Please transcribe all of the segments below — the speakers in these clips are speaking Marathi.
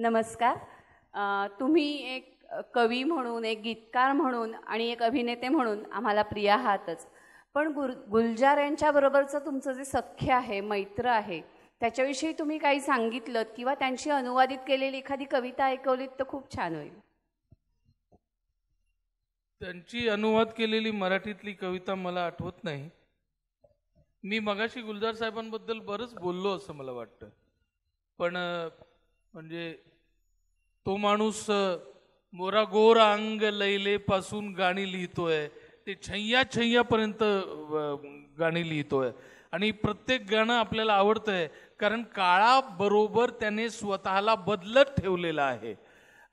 नमस्कार तुम्ही एक कवी म्हणून एक गीतकार म्हणून आणि एक अभिनेते म्हणून आम्हाला प्रिय आहातच पण गुर गुलजार यांच्याबरोबरचं तुमचं जे सख्य आहे मैत्र आहे त्याच्याविषयी तुम्ही काही सांगितलं किंवा त्यांची अनुवादित केलेली एखादी कविता ऐकवलीत तर खूप छान होईल त्यांची अनुवाद केलेली मराठीतली कविता मला आठवत नाही मी मगाशी गुलजार साहेबांबद्दल बरंच बोललो असं मला वाटतं पण म्हणजे तो माणूस मोरा गोर अंग लैले पासून गाणी लिहितोय ते छैया पर्यंत गाणी लिहितोय आणि प्रत्येक गाणं आपल्याला आवडतंय कारण काळाबरोबर त्याने स्वतःला बदलत ठेवलेलं आहे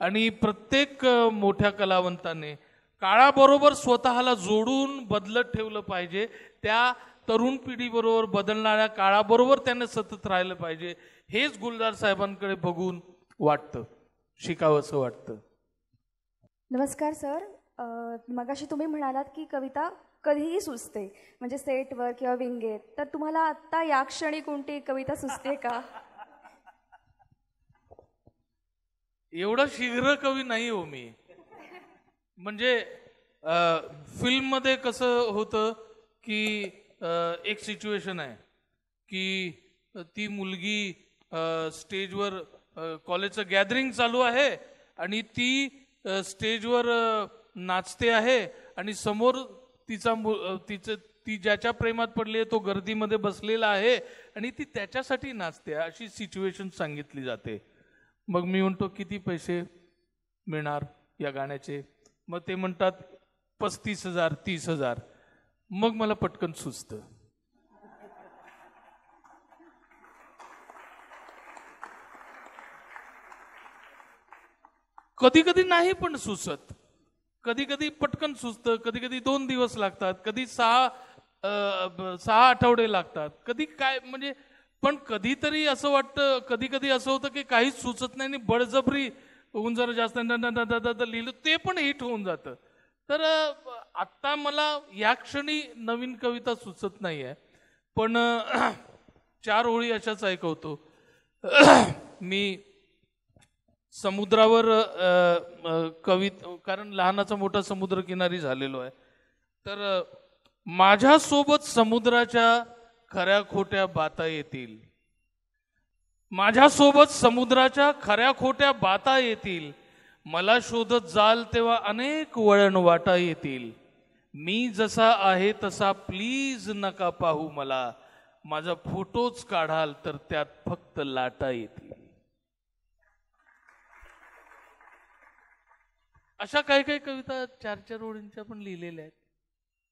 आणि प्रत्येक मोठ्या कलावंताने काळाबरोबर स्वतःला जोडून बदलत ठेवलं पाहिजे त्या तरुण पिढी बरोबर बदलणाऱ्या काळाबरोबर त्यांना सतत राहिलं पाहिजे हेच गुलजार साहेबांकडे बघून वाटतं शिकावंसं वाटतं नमस्कार सर मगाशी तुम्ही म्हणालात की कविता कधीही सुचते म्हणजे सेटवर किंवा विंगेत तर तुम्हाला आत्ता या क्षणी कोणती कविता सुचते का एवढं शीघ्र कवी नाही हो मी म्हणजे फिल्ममध्ये कसं होतं की एक सिच्युएशन आहे की ती मुलगी स्टेजवर कॉलेजचं गॅदरिंग चालू आहे आणि ती स्टेजवर नाचते आहे आणि समोर तिचा मु तिचं ती ज्याच्या प्रेमात पडली आहे तो गर्दीमध्ये बसलेला आहे आणि ती त्याच्यासाठी नाचते अशी सिच्युएशन सांगितली जाते मग मी म्हणतो किती पैसे मिळणार या गाण्याचे मग ते म्हणतात पस्तीस हजार तीस हजार मग मला पटकन सुचतं कधी कधी नाही पण सुचत कधी कधी पटकन सुचतं कधी कधी दोन दिवस लागतात कधी सहा सहा आठवडे लागतात कधी काय म्हणजे पण कधीतरी असं वाटतं कधी कधी असं होतं की काहीच सुचत नाही आणि बळजबरी होऊन जरा जास्त लिहिलं ते पण हिट होऊन जातं तर आत्ता मला या क्षणी नवीन कविता सुचत नाही आहे पण चार ओळी अशाच ऐकवतो मी समुद्रावर कवित कारण लहानाचा मोठा समुद्रकिनारी झालेलो आहे तर माझ्यासोबत समुद्राच्या खऱ्या खोट्या बाता येतील माझ्यासोबत समुद्राच्या खऱ्या खोट्या बाता येतील मला शोधत जाल तेव्हा अनेक वळण वाटा येतील मी जसा आहे तसा प्लीज नका पाहू मला माझा फोटोच काढाल तर त्यात फक्त लाटा येतील अशा काही काही कविता चार चार ओळींच्या पण लिहिलेल्या आहेत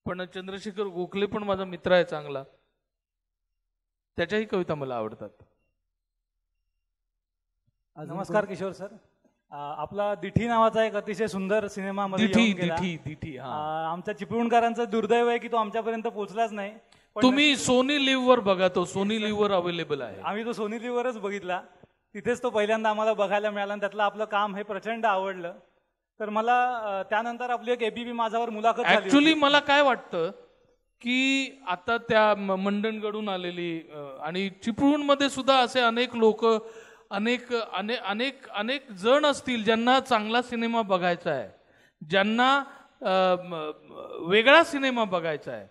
पण चंद्रशेखर गोखले पण माझा मित्र आहे चांगला त्याच्याही कविता मला आवडतात नमस्कार किशोर सर आपला दिठी नावाचा एक अतिशय सुंदर सिनेमा मध्ये आमच्या चिपळूणकरांचं दुर्दैव आहे की तो आमच्यापर्यंत पोहोचलाच नाही पण तुम्ही सोनी लिव्ह वर बघा तो सोनी लिव्ह वर अवेलेबल आहे आम्ही तो सोनी वरच बघितला तिथेच तो पहिल्यांदा आम्हाला बघायला मिळाला आणि त्यातलं आपलं काम हे प्रचंड आवडलं तर मला त्यानंतर आपली एक एबीबी माझावर मुलाखत ऍक्च्युली मला काय वाटतं की आता त्या मंडणगडून आलेली आणि आणि चिपळूणमध्ये सुद्धा असे अनेक लोक अनेक अने अनेक अनेक जण असतील ज्यांना चांगला सिनेमा बघायचा आहे ज्यांना वेगळा सिनेमा बघायचा आहे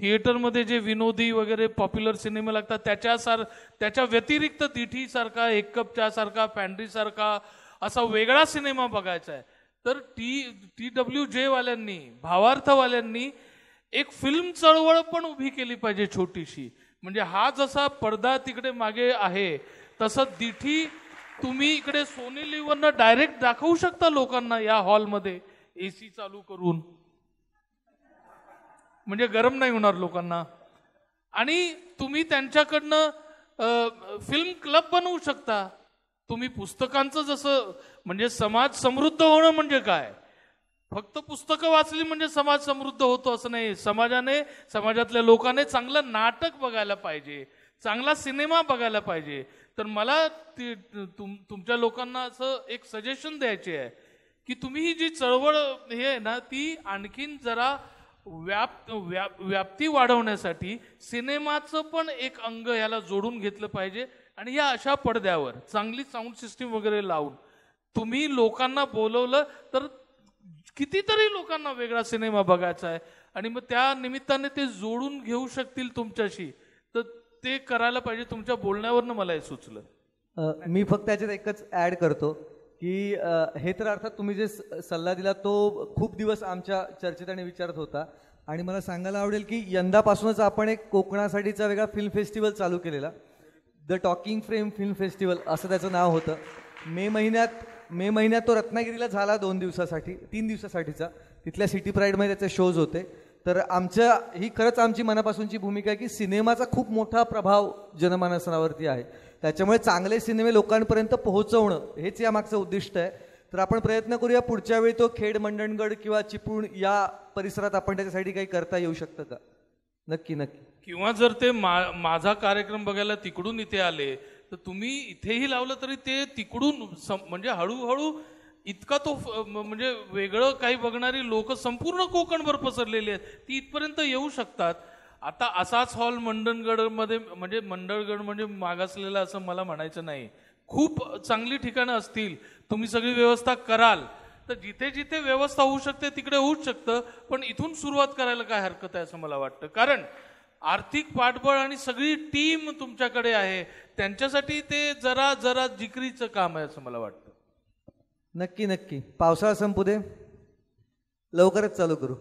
थिएटरमध्ये जे विनोदी वगैरे पॉप्युलर सिनेमे लागतात त्याच्यासार त्याच्या व्यतिरिक्त दिठीसारखा एक कप चहासारखा पॅन्ड्रीसारखा असा वेगळा सिनेमा बघायचा आहे तर टी टी डब्ल्यू जेवाल्यांनी भावार्थवाल्यांनी एक फिल्म चळवळ पण उभी केली पाहिजे छोटीशी म्हणजे हा जसा पडदा तिकडे मागे आहे तसं दिठी तुम्ही इकडे सोनी लिव्हरनं डायरेक्ट दाखवू शकता लोकांना या हॉलमध्ये एसी चालू करून म्हणजे गरम नाही होणार लोकांना आणि तुम्ही त्यांच्याकडनं फिल्म क्लब बनवू शकता तुम्ही पुस्तकांचं जसं म्हणजे समाज समृद्ध होणं म्हणजे काय फक्त पुस्तकं वाचली म्हणजे समाज समृद्ध होतो असं नाही समाजाने समाजातल्या लोकांनी चांगलं नाटक बघायला पाहिजे चांगला सिनेमा बघायला पाहिजे तर मला ती तुम तुमच्या लोकांना असं एक सजेशन द्यायचे आहे की तुम्ही ही जी चळवळ हे आहे ना ती आणखीन जरा व्याप व्याप व्याप्ती वाढवण्यासाठी सिनेमाचं पण एक अंग याला जोडून घेतलं पाहिजे आणि या अशा पडद्यावर चांगली साऊंड सिस्टीम वगैरे लावून तुम्ही लोकांना बोलवलं तर कितीतरी लोकांना वेगळा सिनेमा बघायचा आहे आणि मग त्या निमित्ताने ते जोडून घेऊ शकतील तुमच्याशी तर ते करायला पाहिजे तुमच्या बोलण्यावरनं मला हे सुचलं मी फक्त त्याच्यात एकच ऍड करतो की हे तर अर्थात तुम्ही जे सल्ला दिला तो खूप दिवस आमच्या चर्चेत आणि विचारत होता आणि मला सांगायला आवडेल की यंदापासूनच आपण एक कोकणासाठीचा वेगळा फिल्म फेस्टिवल चालू केलेला the talking frame film festival असं त्याचं नाव होतं मे महिन्यात मे महिन्यात तो रत्नागिरीला झाला दोन दिवसासाठी तीन दिवसासाठीचा तिथल्या सिटी प्राईडमध्ये त्याचे शोज होते तर आमच्या ही खरंच आमची मनापासूनची भूमिका आहे की सिनेमाचा खूप मोठा प्रभाव जनमानसावरती आहे त्याच्यामुळे चांगले सिनेमे लोकांपर्यंत पोहोचवणं हेच यामागचं उद्दिष्ट आहे तर आपण प्रयत्न करूया पुढच्या वेळी तो खेड मंडणगड किंवा चिपळूण या परिसरात आपण त्याच्यासाठी काही करता येऊ शकतं का नक्की नक्की किंवा जर ते मा माझा कार्यक्रम बघायला तिकडून इथे आले तर तुम्ही इथेही लावलं तरी ते तिकडून म्हणजे हळूहळू इतका तो म्हणजे वेगळं काही बघणारी लोक संपूर्ण कोकणभर पसरलेली आहेत ती इथपर्यंत येऊ शकतात आता असाच हॉल मंडणगडमध्ये म्हणजे मंडळगड म्हणजे मागासलेला असं मला म्हणायचं नाही खूप चांगली ठिकाणं असतील तुम्ही सगळी व्यवस्था कराल तर जिथे जिथे व्यवस्था होऊ शकते तिकडे होऊच शकतं पण इथून सुरुवात करायला काय हरकत आहे असं मला वाटतं कारण आर्थिक पाठबळ आणि सगळी टीम तुमच्याकडे आहे त्यांच्यासाठी ते जरा जरा जिकरीचं काम आहे असं मला वाटतं नक्की नक्की पावसाळा संपू दे लवकरच चालू करू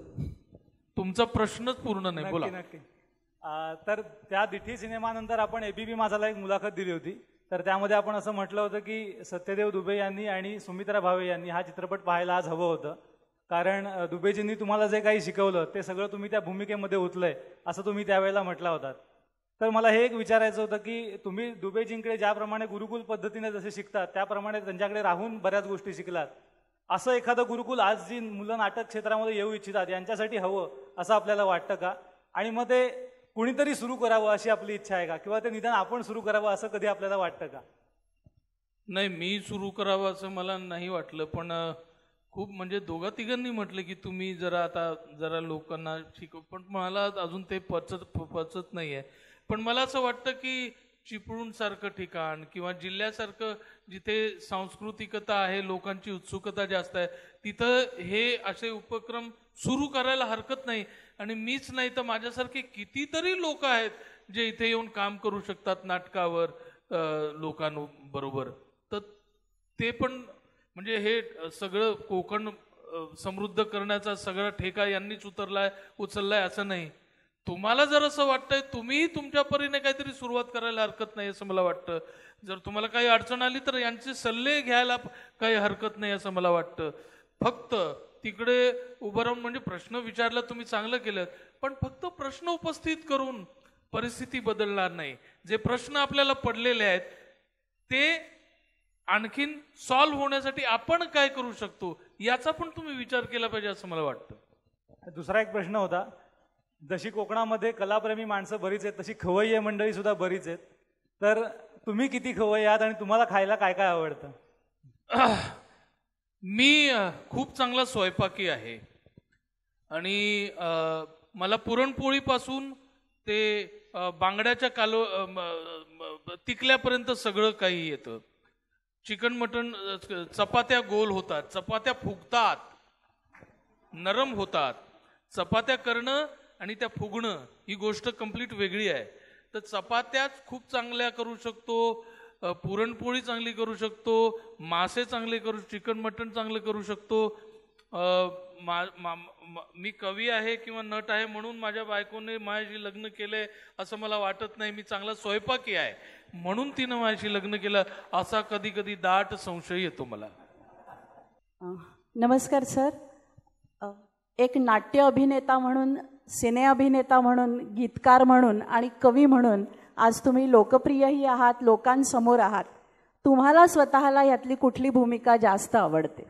तुमचा प्रश्नच पूर्ण नाही बोला नक्की तर त्या दिठी सिनेमानंतर आपण एबीबी माझाला एक मुलाखत दिली होती तर त्यामध्ये आपण असं म्हटलं होतं की सत्यदेव दुबे यांनी आणि सुमित्रा भावे यांनी हा चित्रपट पाहायला आज हवं होतं कारण दुबेजींनी तुम्हाला जे काही शिकवलं ते सगळं तुम्ही त्या भूमिकेमध्ये उतलंय असं तुम्ही त्यावेळेला म्हटला होतात तर मला हे एक विचारायचं होतं की तुम्ही दुबे ज्याप्रमाणे गुरुकुल पद्धतीने जसे शिकतात त्याप्रमाणे त्यांच्याकडे राहून बऱ्याच गोष्टी शिकलात असं एखादं गुरुकुल आज जी मुलं नाटक क्षेत्रामध्ये येऊ इच्छितात यांच्यासाठी हवं असं आपल्याला वाटतं का आणि मग ते कुणीतरी सुरू करावं अशी आपली इच्छा आहे का किंवा ते निदान आपण सुरू करावं असं कधी आपल्याला वाटतं का नाही मी सुरू करावं असं मला नाही वाटलं पण खूप म्हणजे दोघा तिघांनी म्हटलं की तुम्ही जरा आता जरा लोकांना शिकव पण मला अजून ते पचत पचत नाही आहे पण मला असं वाटतं की चिपळूणसारखं ठिकाण किंवा जिल्ह्यासारखं जिथे सांस्कृतिकता आहे लोकांची उत्सुकता जास्त आहे तिथं हे असे उपक्रम सुरू करायला हरकत नाही आणि मीच नाही तर माझ्यासारखे कितीतरी लोक आहेत जे इथे येऊन काम करू शकतात नाटकावर लोकांबरोबर तर ते पण म्हणजे हे सगळं कोकण समृद्ध करण्याचा सगळा ठेका यांनीच उतरलाय उचललाय असं नाही तुम्हाला जर असं वाटतंय तुम्ही तुमच्या परीने काहीतरी सुरुवात करायला हरकत नाही असं मला वाटतं जर तुम्हाला काही अडचण आली तर यांचे सल्ले घ्यायला काही हरकत नाही असं मला वाटतं फक्त तिकडे उभं राहून म्हणजे प्रश्न विचारला तुम्ही चांगलं केलं पण फक्त प्रश्न उपस्थित करून परिस्थिती बदलणार नाही जे प्रश्न आपल्याला पडलेले आहेत ते आणखीन सॉल्व्ह होण्यासाठी आपण काय करू शकतो याचा पण तुम्ही विचार केला पाहिजे असं मला वाटतं दुसरा एक प्रश्न होता जशी कोकणामध्ये कलाप्रेमी माणसं बरीच आहेत तशी खवय्ये मंडळी सुद्धा बरीच आहेत तर तुम्ही किती खवय आहात आणि तुम्हाला खायला काय काय आवडतं मी खूप चांगला स्वयंपाकी आहे आणि मला पुरणपोळीपासून ते बांगड्याच्या कालो तिकल्यापर्यंत सगळं काही येतं चिकन मटण चपात्या गोल होतात चपात्या फुगतात नरम होतात चपात्या करणं आणि त्या फुगणं ही गोष्ट कम्प्लीट वेगळी आहे तर चपात्याच खूप चांगल्या करू शकतो पुरणपोळी चांगली करू शकतो मासे चांगले करू चिकन मटण चांगलं करू शकतो मा, मा, मा मी कवी आहे किंवा नट आहे म्हणून माझ्या बायकोने माझ्याशी लग्न केले असं मला वाटत नाही मी चांगला स्वयंपाकी आहे म्हणून तिनं माझ्याशी लग्न केलं असा कधी कधी दाट संशय येतो मला नमस्कार सर एक नाट्य अभिनेता म्हणून सिने अभिनेता म्हणून गीतकार म्हणून आणि कवी म्हणून आज तुम्ही लोकप्रियही आहात लोकांसमोर आहात तुम्हाला स्वतःला यातली कुठली भूमिका जास्त आवडते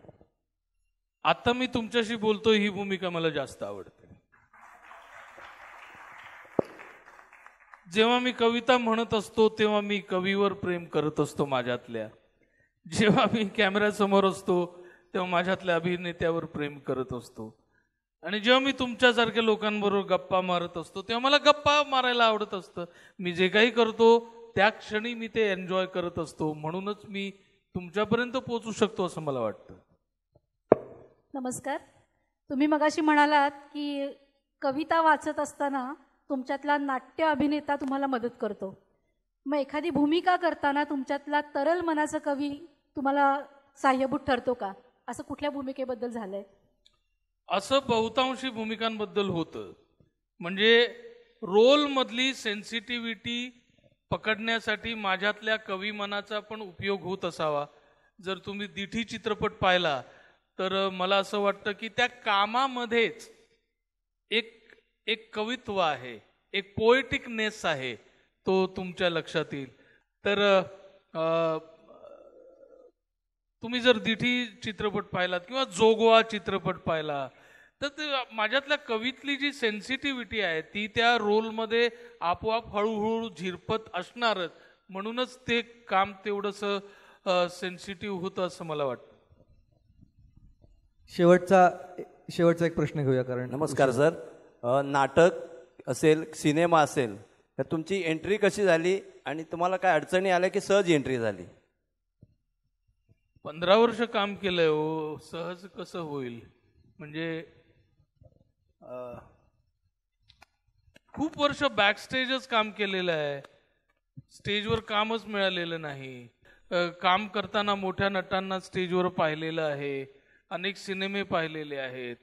आता मी तुमच्याशी बोलतो ही भूमिका मला जास्त आवडते जेव्हा मी कविता म्हणत असतो तेव्हा मी कवीवर प्रेम करत असतो माझ्यातल्या जेव्हा मी कॅमेऱ्यासमोर असतो तेव्हा माझ्यातल्या अभिनेत्यावर प्रेम करत असतो आणि जेव्हा मी तुमच्यासारख्या लोकांबरोबर गप्पा मारत असतो तेव्हा मला गप्पा मारायला आवडत असतं मी जे काही करतो त्या क्षणी मी ते एन्जॉय करत असतो म्हणूनच मी तुमच्यापर्यंत पोहोचू शकतो असं मला वाटतं नमस्कार तुम्ही मगाशी म्हणालात की कविता वाचत असताना तुमच्यातला नाट्य अभिनेता तुम्हाला मदत करतो मग एखादी भूमिका करताना तुमच्यातला तरल मनाचा कवी तुम्हाला सहाय्यभूत ठरतो का असं कुठल्या भूमिकेबद्दल आहे असं बहुतांशी भूमिकांबद्दल होतं म्हणजे रोलमधली सेन्सिटिव्हिटी पकडण्यासाठी माझ्यातल्या कवी मनाचा पण उपयोग होत असावा जर तुम्ही दिठी चित्रपट पाहिला तर मला असं वाटतं की त्या कामामध्येच एक एक कवित्व आहे एक पोएटिकनेस आहे तो तुमच्या लक्षात येईल तर तुम्ही जर दिठी चित्रपट पाहिलात किंवा जोगवा चित्रपट पाहिला तर ते माझ्यातल्या कवीतली जी सेन्सिटिव्हिटी आहे ती त्या रोलमध्ये आपोआप हळूहळू झिरपत असणारच म्हणूनच ते काम तेवढंसं सेन्सिटिव्ह होतं असं मला वाटतं शेवटचा शेवटचा एक प्रश्न घेऊया कारण नमस्कार सर नाटक असेल सिनेमा असेल तर तुमची एंट्री कशी झाली आणि तुम्हाला काय अडचणी आल्या की सहज एंट्री झाली पंधरा वर्ष काम केलंय हो सहज कसं होईल म्हणजे खूप वर्ष बॅक स्टेजच काम केलेलं आहे स्टेजवर कामच मिळालेलं नाही काम करताना मोठ्या नटांना स्टेजवर पाहिलेलं आहे अनेक सिनेमे पाहिलेले आहेत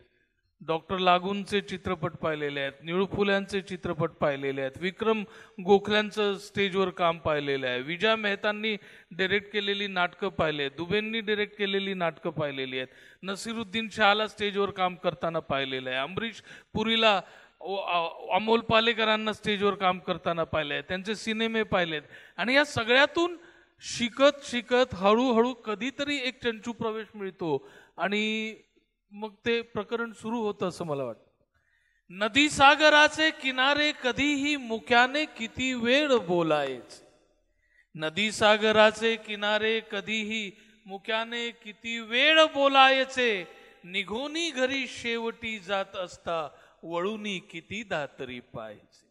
डॉक्टर लागूंचे चित्रपट पाहिलेले आहेत निळू फुल्यांचे चित्रपट पाहिलेले आहेत विक्रम गोखल्यांचं स्टेजवर काम पाहिलेलं आहे विजया मेहतांनी डिरेक्ट केलेली नाटकं पाहिले आहेत दुबेंनी डिरेक्ट केलेली नाटकं पाहिलेली आहेत नसिरुद्दीन शाहला स्टेजवर काम करताना पाहिलेलं आहे अमरीश पुरीला अमोल पालेकरांना स्टेजवर काम करताना पाहिलं आहे त्यांचे सिनेमे पाहिलेत आणि या सगळ्यातून शिकत शिकत हळूहळू कधीतरी एक चंचू प्रवेश मिळतो आणि मग ते प्रकरण सुरू होतं असं मला वाटतं नदी सागराचे किनारे कधीही मुक्याने किती वेळ बोलायच नदी सागराचे किनारे कधीही मुक्याने किती वेळ बोलायचे निघोनी घरी शेवटी जात असता वळूनी किती दातरी पाहिजे